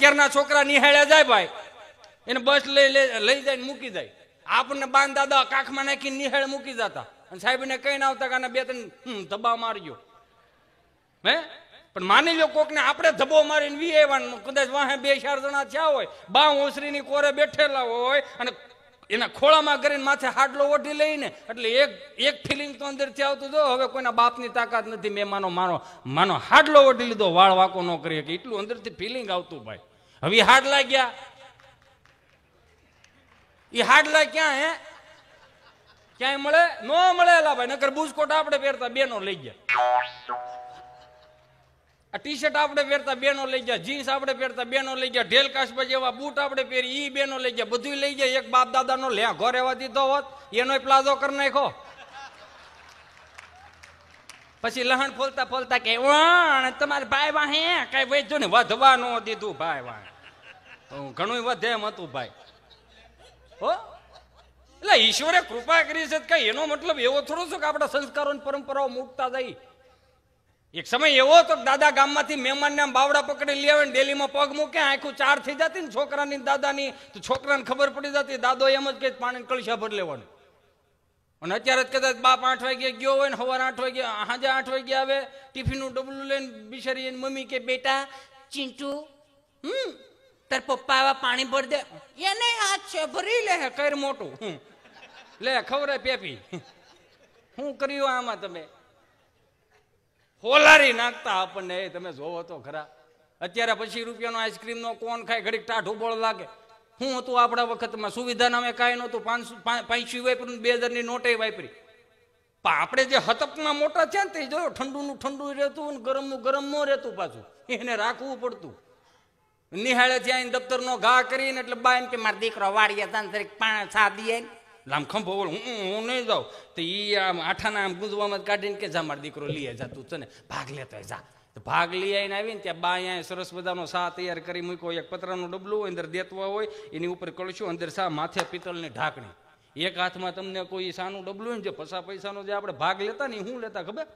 અત્યારના છોકરા નિહાળ્યા જાય ભાઈ એને બસ લઈ લઈ જાય મૂકી જાય આપણને બાંધ દાદા કાખમાં નાખીને નિહાળ મૂકી જતા અને સાહેબને કઈ ના આવતા કાને બે ત્રણ ધબા મારજો હે પણ માની લો કોકને આપણે ધબો મારીને વી આવવાનું કદાચ વાહે બે ચાર જણા થયા હોય બા ઓસરીની કોરે બેઠેલા હોય અને એના ખોળામાં કરીને માથે હાડલો ઓઢી લઈને એટલે એક એક ફિલિંગ તો અંદરથી આવતું જો હવે કોઈના બાપની તાકાત નથી મેં માનો માનો માનો હાડલો ઓઢી લીધો વાળ વાકો ન કરી કે એટલું અંદરથી ફિલિંગ આવતું ભાઈ હવે હાડ લાગ્યા એ હાડલા ક્યાં હે ક્યાંય મળે ન મળે એલા ભાઈ નકર બુજકોટ આપણે પહેરતા બેનો લઈ ગયા આ ટીશર્ટ શર્ટ આપણે પહેરતા બેનો લઈ ગયા જીન્સ આપણે પહેરતા બેનો લઈ ગયા ઢેલ કાશબા જેવા બૂટ આપણે પહેરી એ બેનો લઈ ગયા બધું લઈ ગયા એક બાપ દાદાનો લે ઘર એવા દીધો હોત એનો પ્લાઝો કરી નાખો પછી લહણ ફોલતા ફોલતા કે વણ તમારે ભાઈ વાહે કઈ વેચજો ને વધવા ન દીધું ભાઈ વાહે ઘણું વધે એમ હતું ભાઈ હો એટલે ઈશ્વરે કૃપા કરી છે કઈ એનો મતલબ એવો થોડો છે કે આપણા સંસ્કારો પરંપરાઓ મૂકતા જાય એક સમય એવો હતો દાદા ગામમાંથી મહેમાનને બાવડા પકડી લઈ આવે ને ડેલીમાં પગ મૂકે આખું ચાર થઈ જતી ને છોકરાની દાદાની તો છોકરાને ખબર પડી જતી દાદો એમ જ કે પાણી કળશા ભર લેવાનું અને અત્યારે જ કદાચ બાપ આઠ વાગે ગયો હોય ને સવારે આઠ વાગે હાજે આઠ વાગે આવે ટિફિનનું ડબલું લઈને બિચારી મમ્મી કે બેટા ચીંટુ હમ તાર પપ્પા આવા પાણી ભર દે એને હાથ છે ભરી લે કર મોટું હું લે ખવરે પેપી શું કર્યું આમાં તમે હોલારી નાખતા આપણને એ તમે જોવો તો ખરા અત્યારે પછી રૂપિયાનો આઈસ્ક્રીમનો કોણ ખાય ઘડીક ટાઢું બોળ લાગે શું હતું આપણા વખતમાં સુવિધા નામે કાંઈ નહોતું પાંચસો પાંચસી વાપર્યું બે હજારની નોટે વાપરી પણ આપણે જે હતપમાં મોટા છે ને તે જોયો ઠંડુનું ઠંડુ રહેતું ને ગરમનું ગરમ ન રહેતું પાછું એને રાખવું પડતું નિહાળે નિહાળેથી આવીને દફતરનો ઘા કરીને એટલે બા એમ કે મારે દીકરો વાળીએ તાન તરીકે પાણી સાદી આવીને લામ ખંભો બોલ હું હું નહીં જાઉં તો એ આમ આઠાના આમ ગુંજવામાં કાઢીને કે જા મારો દીકરો લઈએ જા તું છે ને ભાગ લેતો જા ભાગ લઈ આવીને આવીને ત્યાં બા અહીંયા સરસ બધાનો સા તૈયાર કરી મૂક્યો એક પતરાનું ડબલું અંદર દેતવા હોય એની ઉપર કળશું અંદર સા માથે પિત્તળની ઢાંકણી એક હાથમાં તમને કોઈ સાનું ડબલું હોય જે પૈસા પૈસાનો જે આપણે ભાગ લેતા ને શું લેતા ખબર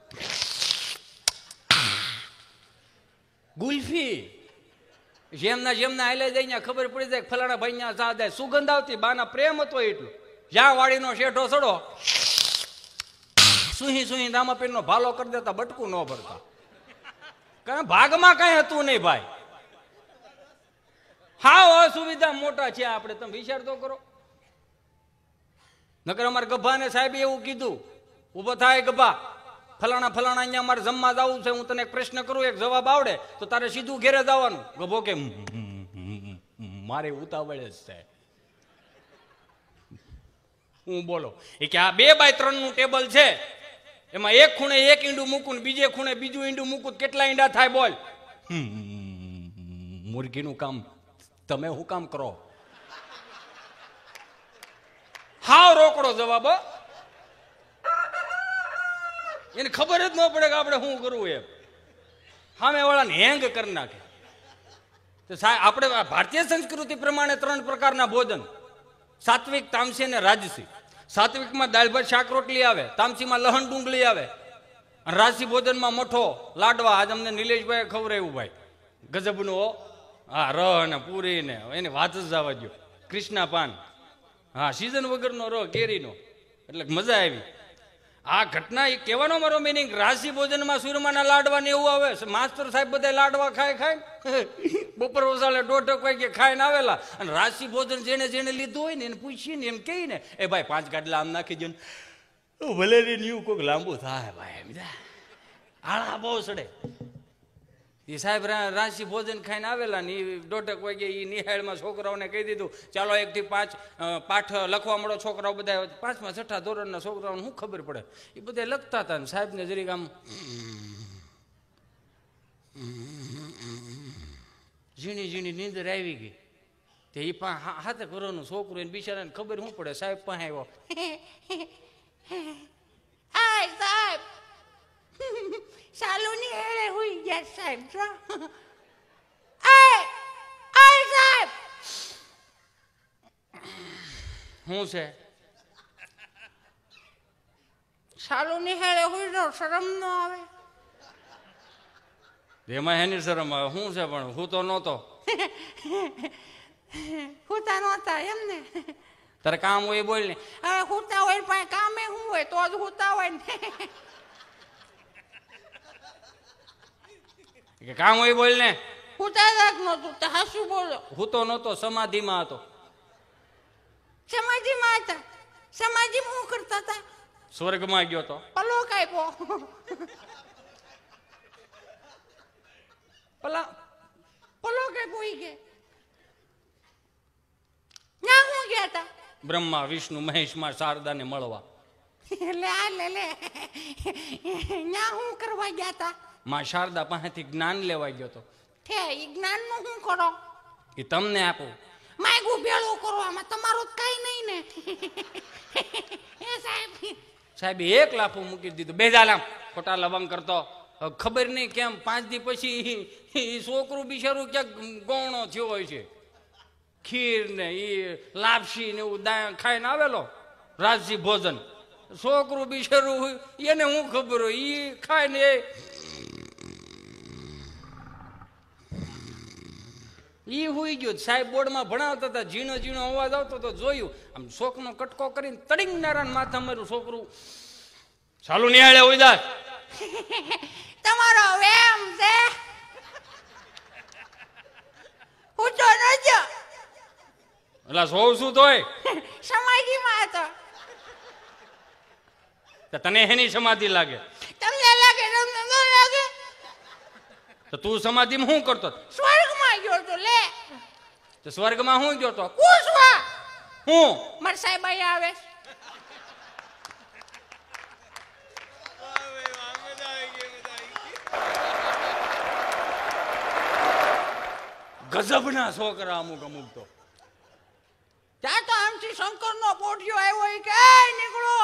ગુલ્ફી જેમના જેમના હાલે જાય ખબર પડી જાય ફલાણા ભાઈ ના સા સુગંધ આવતી બાના પ્રેમ હતો એટલું જ્યાં વાડીનો શેઠો સડો સુહી સુહી દામાપીરનો ભાલો કરી દેતા બટકું ન ભરતા કારણ ભાગમાં કઈ હતું નહીં ભાઈ હા અસુવિધા મોટા છે આપણે તમે વિચાર તો કરો નકર અમારે ગભાને સાહેબ એવું કીધું ઉભો થાય ગભા ફલાણા ફલાણા અહીંયા મારે જમવા જવું છે હું તને એક પ્રશ્ન કરું એક જવાબ આવડે તો તારે સીધું ઘેરે જવાનું ગભો કે મારે ઉતાવળ જ છે હું બોલો એ કે આ બે બાય ત્રણનું ટેબલ છે એમાં એક ખૂણે એક ઈંડું મૂકું બીજે ખૂણે બીજું ઈંડું મૂકું કેટલા ઈંડા થાય બોલ મુરગીનું કામ તમે હું કામ કરો હાવ રોકડો જવાબ હા એને ખબર જ ન પડે કે આપણે શું કરવું એમ સામે વાળાને હેંગ કરી નાખે તો સાહેબ આપણે ભારતીય સંસ્કૃતિ પ્રમાણે ત્રણ પ્રકારના ભોજન સાત્વિક તામસી અને રાજસી સાત્વિકમાં દાળ ભાત શાક રોટલી આવે તામસીમાં લહણ ડુંગળી આવે અને રાજસી ભોજનમાં મઠો લાડવા આજ અમને નિલેશભાઈ ખવરાયું ભાઈ ગજબનો હા ર ને પૂરી ને એની વાત જ જવા દો કૃષ્ણા પાન હા સિઝન વગરનો રહ કેરીનો એટલે મજા આવી આ ઘટના એ કહેવાનો મારો મિનિંગ રાશિ ભોજનમાં સૂર્યમાના લાડવા એવું આવે માસ્તર સાહેબ બધા લાડવા ખાય ખાય બપોર વસાલે દોઢક વાગે ખાઈને આવેલા અને રાશિ ભોજન જેને જેને લીધું હોય ને એને પૂછીએ ને એમ કહે ને એ ભાઈ પાંચ ગાડલા આમ નાખી દો ને ભલે ન્યુ કોઈક લાંબુ થાય ભાઈ એમ આળા બહુ સડે એ સાહેબ રાંચી ભોજન ખાઈને આવેલા ને એ દોઢેક વાગે એ નિહાળમાં છોકરાઓને કહી દીધું ચાલો એકથી પાંચ પાઠ લખવા મળો છોકરાઓ બધા પાંચમા છઠ્ઠા ધોરણના છોકરાઓને શું ખબર પડે એ બધા લખતા હતા ને સાહેબને જરીક આમ ઝીણી ઝીણી નીંદર આવી ગઈ તે એ પણ હાથે ઘરોનું છોકરું એને બિચારાને ખબર શું પડે સાહેબ પાસે આવ્યો સાહેબ છો સાહેબ શું છે સાલુની હેડે હોય તો શરમ ન આવે એમાં એની શરમ આવે શું છે પણ હું તો નહોતો હુતા નહોતા એમ ને તારે કામ હોય બોલ ને હવે હુતા હોય પણ કામે શું હોય તો જ હુતા હોય ને કે કામ હોય બોલ ને હું તારાક નહોતો તો હાસુ બોલો હું તો નતો સમાધિમાં હતો સમાધિમાં હતા સમાધિમાં હું કરતા હતા સ્વર્ગમાં ગયો તો પલો કાપ્યો પલા પલો કાપ્યો ઈ કે ના હું ગયા હતા બ્રહ્મા વિષ્ણુ મહેશમાં ને મળવા એટલે આ લે લે ના હું કરવા ગયા હતા માં શારદા પાસેથી જ્ઞાન લેવા ગયો તો ઠે એ જ્ઞાનનું શું કરો એ તમને આપું માયગું ભેળું કરો આમાં તમારું કઈ નહીં ને એ સાહેબ સાહેબ એક લાફો મૂકી દીધું બે જાલામ ખોટા લવંગ કરતો ખબર નહીં કેમ પાંચ દી પછી એ છોકરું બિચારું ક્યાંક ગૌણો થયો હોય છે ખીર ને એ લાપસી ને એવું દાય ખાઈને આવેલો રાજસી ભોજન છોકરું બિચારું એને હું ખબર હોય એ ખાઈને એ હોઈ ગયું સાહેબ બોર્ડમાં ભણાવતા હતા ઝીણો ઝીણો અવાજ આવતો તો જોયું આમ શોખનો કટકો કરીને તડીંગ નારાયણ માથા મારું છોકરું ચાલુ નિહાળે ઉદાસ તમારો વેમ છે હું તો નજો એટલે સોવ શું તોય સમાધિમાં હતો તને હેની સમાધિ લાગે તમને લાગે તમને ન લાગે તો તું સમાધિ માં શું કરતો તો સ્વર્ગમાં હું જોતો કુશવા હું મારે સાહેબ અહીંયા આવે ગજબના છોકરા અમુક અમુક તો ત્યાં તો આમથી શંકર નો પોટિયો આવ્યો કે નીકળો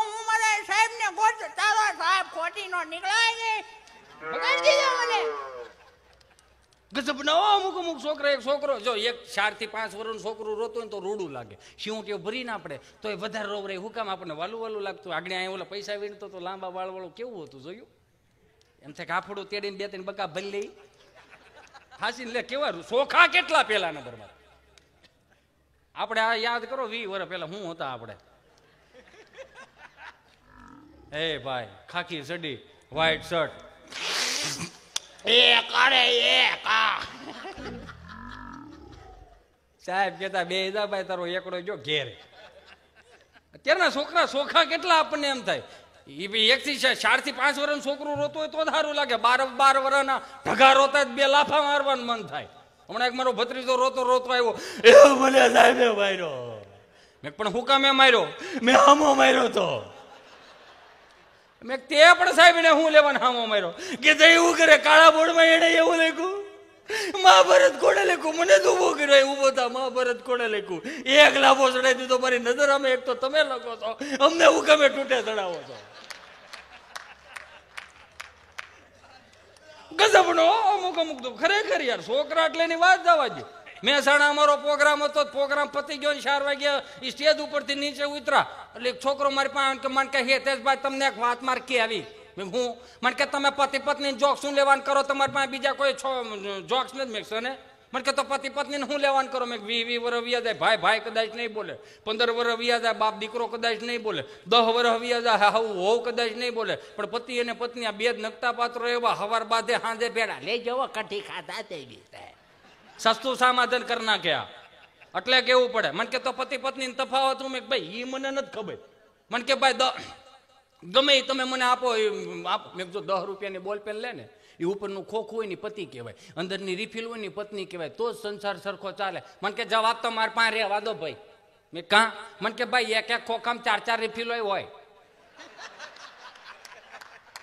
હું મારા સાહેબ ને ગોત તારો સાહેબ ખોટી નો નીકળાય નહીં બગાડી દીધો મને ગજબના અમુક અમુક છોકરા એક છોકરો જો એક ચારથી પાંચ વર્ષનું છોકરું રોતું હોય તો રૂડું લાગે શિવટીઓ ભરી ના પડે તો એ વધારે રોવ રહી હું કામ આપણને વાલું વાલું લાગતું આગળ અહીંયા ઓલા પૈસા વીણતો તો લાંબા વાળવાળું કેવું હતું જોયું એમ થાય કાફડું તેડીને બે ત્રણ બકા ભરી લઈ હાસીને લે કેવા સોખા કેટલા પહેલા નંબરમાં આપણે આ યાદ કરો વી વર્ષ પહેલા હું હતા આપણે હે ભાઈ ખાખી સડી વ્હાઈટ શર્ટ એક અરે એક સાહેબ કેતા બે ઈદાભાઈ તારો એકડો જો ઘેર અત્યારના છોકરા સોખા કેટલા આપણને એમ થાય એ ભાઈ એક થી ચાર થી પાંચ વર્ષ છોકરું રોતું હોય તો સારું લાગે બાર બાર વર્ષના ભગા રોતા જ બે લાફા મારવાનું મન થાય હમણાં એક મારો ભત્રીજો રોતો રોતો આવ્યો એ મને સાહેબે માર્યો મેં પણ હુકામે માર્યો મેં આમો માર્યો તો મેં તે પણ સાહેબ ને હું લેવાનો હામો માર્યો કે તે એવું કરે કાળા બોર્ડમાં એને એવું લખ્યું મહાભારત કોણે લખ્યું મને તો ઉભો કર્યો ઉભો થા મહાભારત કોણે લખ્યું એક લાભો ચડાઈ દીધો મારી નજર અમે એક તો તમે લખો છો અમને હું ગમે તૂટે ચડાવો છો ગજબ નો અમુક અમુક તો ખરેખર યાર છોકરા એટલે ની વાત જવા દે મેસાણા અમારો પ્રોગ્રામ હતો પ્રોગ્રામ પતી ગયો ને 4 વાગ્યે સ્ટેજ ઉપર થી નીચે ઉતરા એટલે એક છોકરો મારી પાસે આને કે માન કે હે તેજભાઈ તમને એક વાત મારખી આવી હું માન કે તમે પતિ પત્ની જોક્સ સુન લેવાન કરો તમારા પાસે બીજો કોઈ જોક્સ ન જ મેક છે ને માન કે તો પતિ પત્ની ને હું લેવાન કરો મે 20 20 વર્ષ વ્યા જાય ભાઈ ભાઈ કદાઈશ નઈ બોલે 15 વર્ષ વ્યા જાય બાપ દીકરો કદાઈશ નઈ બોલે 10 વર્ષ વ્યા જાય હાહુ વહુ કદાઈશ નઈ બોલે પણ પતિ અને પત્ની આ બે જ નકતા પાત્ર રેવા હવાર બાધે હાંજે ભેડા લઈ જવો કઢી ખાતા જઈ ગઈ સસ્તું સમાધાન કરી નાખ્યા એટલે કેવું પડે મને કે તો પતિ પત્ની તફાવત હું ભાઈ એ મને નથી ખબર મને કે ભાઈ ગમે એ તમે મને આપો એ મેં જો દસ રૂપિયાની બોલ પેન લે ને એ ઉપરનું ખોખું હોય ને પતિ કહેવાય અંદરની રિફિલ હોય ને પત્ની કહેવાય તો જ સંસાર સરખો ચાલે મને કે જવાબ તો મારે પાસે રે વાદો ભાઈ મેં કાં મને કે ભાઈ એક એક ખોખામ ચાર ચાર રિફિલ હોય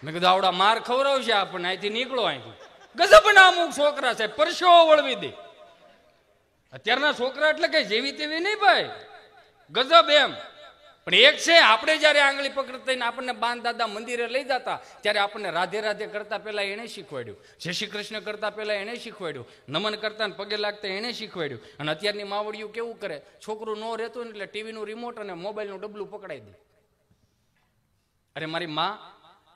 મેં કીધું આવડા માર ખવડાવશે આપણને અહીંથી નીકળો અહીંથી ગજબ ના અમુક છોકરા છે પરસો વળવી દે અત્યારના છોકરા એટલે કઈ જેવી તેવી નહીં ભાઈ ગજબ એમ પણ એક છે આપણે જ્યારે આંગળી પકડતા થઈને આપણને બાન દાદા મંદિરે લઈ જતા ત્યારે આપણને રાધે રાધે કરતા પહેલાં એણે શીખવાડ્યું જય શ્રી કૃષ્ણ કરતા પહેલાં એણે શીખવાડ્યું નમન કરતા ને પગે લાગતા એણે શીખવાડ્યું અને અત્યારની માવડીઓ કેવું કરે છોકરું ન રહેતું ને એટલે ટીવીનું રિમોટ અને મોબાઈલનું ડબલું પકડાઈ દે અરે મારી મા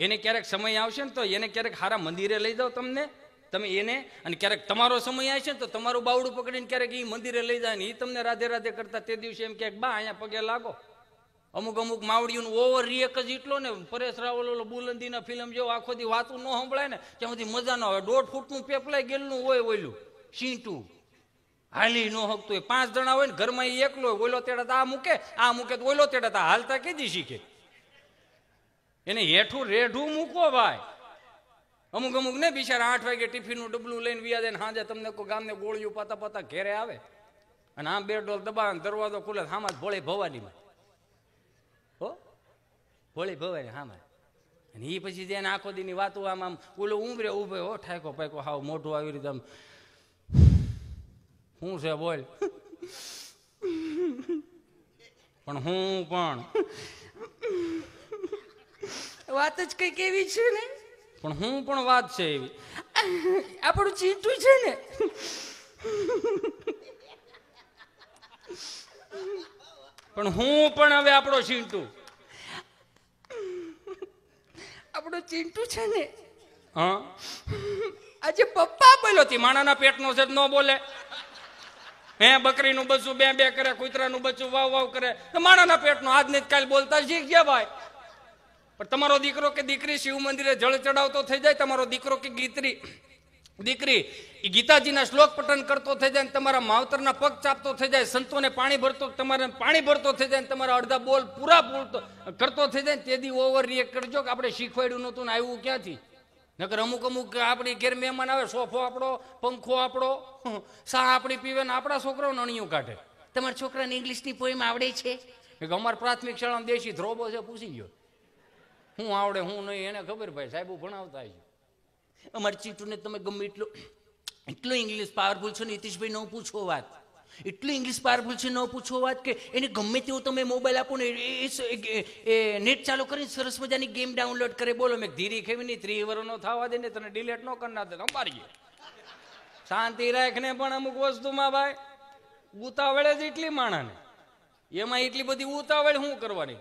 એને ક્યારેક સમય આવશે ને તો એને ક્યારેક હારા મંદિરે લઈ જાઓ તમને તમે એને અને ક્યારેક તમારો સમય આવશે તો તમારું બાવડું પકડીને ક્યારેક એ મંદિરે લઈ જાય ને એ તમને રાધે રાધે કરતા તે દિવસે એમ ક્યાંક બા અહીંયા પગે લાગો અમુક અમુક માવડીઓનો ઓવર રિએક જ એટલો ને પરેશ રાવલ ઓલો બુલંદીના ફિલ્મ જેવો આખો દી વાતું ન સંભળાય ને ત્યાં સુધી મજા ન આવે દોઢ ફૂટનું પેપલાય ગેલનું હોય ઓલું સીંટું હાલી ન હકતું હોય પાંચ જણા હોય ને ઘરમાં એ એકલો હોય ઓલો તેડા આ મૂકે આ મૂકે તો ઓલો તેડાતા હાલતા કીધી શીખે એને હેઠું રેઢું મૂકો ભાઈ અમુક અમુક ને બિચારા આઠ વાગે ટિફિનનું ડબલું લઈને વ્યા જાય હાજે તમને કોઈ ગામને ગોળીઓ પાતા પાતા ઘેરે આવે અને આમ બે ડોલ દબાવે દરવાજો ખુલે હામાં જ ભોળી ભવાનીમાં હો ભોળી ભવાની હામાં અને એ પછી જેને આખો દીની વાતો આમ આમ ઓલો ઉમરે ઉભે હો ઠાકો પાકો હાવ મોઢું આવી રીતે આમ શું છે બોલ પણ હું પણ વાત જ કંઈક એવી છે ને પણ હું પણ વાત છે એવી આપણું ચીટું છે ને પણ હું પણ હવે આપણો ચીંટું આપણો ચીંટું છે ને હા આજે પપ્પા બોલ્યો હતી માણાના પેટનો છે ન બોલે હે બકરીનું બચ્ચું બે બે કરે કૂતરાનું બચ્ચું વાવ વાવ કરે માણાના પેટનો આજને કાલ બોલતા શીખ ગયા ભાઈ પણ તમારો દીકરો કે દીકરી શિવ મંદિરે જળ ચડાવતો થઈ જાય તમારો દીકરો કે ગીતરી દીકરી એ ગીતાજીના શ્લોક પઠન કરતો થઈ જાય ને તમારા માવતરના પગ ચાપતો થઈ જાય સંતોને પાણી ભરતો તમારે પાણી ભરતો થઈ જાય ને તમારા અડધા બોલ પૂરા પૂરતો કરતો થઈ જાય ને તે દી ઓવર રિએક્ટ કરજો કે આપણે શીખવાડ્યું નતું ને આવ્યું ક્યાંથી નકર અમુક અમુક આપણી ઘેર મહેમાન આવે સોફો આપણો પંખો આપણો સા આપણી પીવે ને આપણા છોકરાઓ નણિયું કાઢે તમારા છોકરાને ઇંગ્લિશની પોઈમ આવડે છે અમારા પ્રાથમિક શાળામાં દેશી ધ્રોબો છે પૂછી ગયો હું આવડે હું નહીં એને ખબર ભાઈ સાહેબ ભણાવતા છે અમારી ચીટુને તમે ગમે એટલું એટલું ઇંગ્લિશ પાવરફુલ છે ને નીતિશભાઈ ન પૂછો વાત એટલું ઇંગ્લિશ પાવરફુલ છે ન પૂછો વાત કે એને ગમે તેવો તમે મોબાઈલ આપો ને એ નેટ ચાલુ કરીને સરસ મજાની ગેમ ડાઉનલોડ કરે બોલો મેં ધીરી ખેવી નહીં ત્રી વર્ષનો થવા દે ને તને ડિલેટ ન કરી નાખે અંબારીએ શાંતિ રાખને પણ અમુક વસ્તુમાં ભાઈ ઉતાવળે જ એટલી માણાને એમાં એટલી બધી ઉતાવળ શું કરવાની